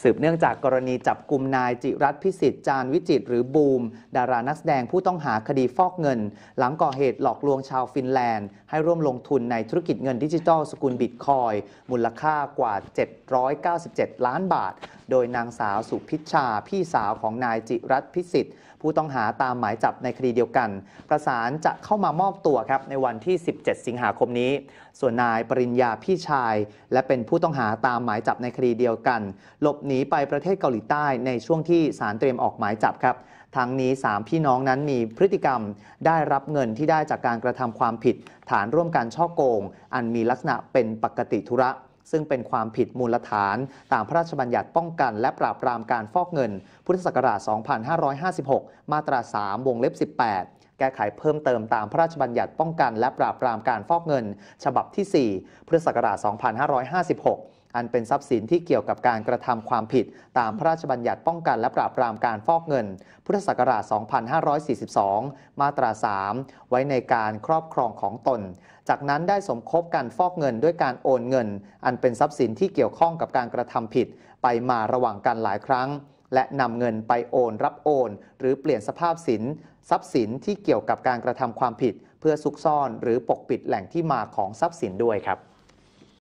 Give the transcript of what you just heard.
สืบเนื่องจากกรณีจับกลุ่มนายจิรัตพิสิทธิ์จานวิจิตหรือบูม ดารานักแสดงผู้ต้องหาคดีฟอกเงิน หลังก่อเหตุหลอกลวงชาวฟินแลนด์ให้ร่วมลงทุนในธุรกิจเงินดิจิทัลสกุลบิตคอยมูลค่ากว่า 797 ล้านบาท โดยนางสาวสุพิชชาพี่สาวของนายจิรัตพิสิทธิ์ ผู้ต้องหาตามหมายจับในคดีเดียวกัน ประสานจะเข้ามามอบตัวครับในวันที่ 17 สิงหาคมนี้ ส่วนนายปริญญาพี่ชาย และเป็นผู้ต้องหาตามหมายจับในคดีเดียวกันหลบหนีไปประเทศเกาหลีใต้ในช่วงที่ศาลเตรียมออกหมายจับครับ ทั้งนี้ 3 พี่น้องนั้นมีพฤติกรรมได้รับเงินที่ได้จากการกระทำความผิด ฐานร่วมกันช่อโกง อันมีลักษณะเป็นปกติธุระ ซึ่งเป็นความผิดมูลฐานตามพระราชบัญญัติป้องกัน และปราบปรามการฟอกเงิน พุทธศักราช 2556 มาตรา 3 วงเล็บ 18แก้ไขเพิ่มเติมตามพระราชบัญญัติป้องกันและปราบปรามการฟอกเงิน ฉบับที่ 4 พุทธศักราช 2556 อันเป็นทรัพย์สินที่เกี่ยวกับการกระทำความผิดตามพระราชบัญญัติป้องกันและปราบปรามการฟอกเงินพุทธศักราช 2542 มาตรา 3 ไว้ในการครอบครองของตน จากนั้นได้สมคบการฟอกเงินด้วยการโอนเงิน อันเป็นทรัพย์สินที่เกี่ยวข้องกับการกระทำผิด ไปมาระหว่างกันหลายครั้งและนำเงินไปโอนรับโอนหรือเปลี่ยนสภาพสิน ทรัพย์สินที่เกี่ยวกับการกระทำความผิด เพื่อซุกซ่อนหรือปกปิดแหล่งที่มาของทรัพย์สินด้วยครับ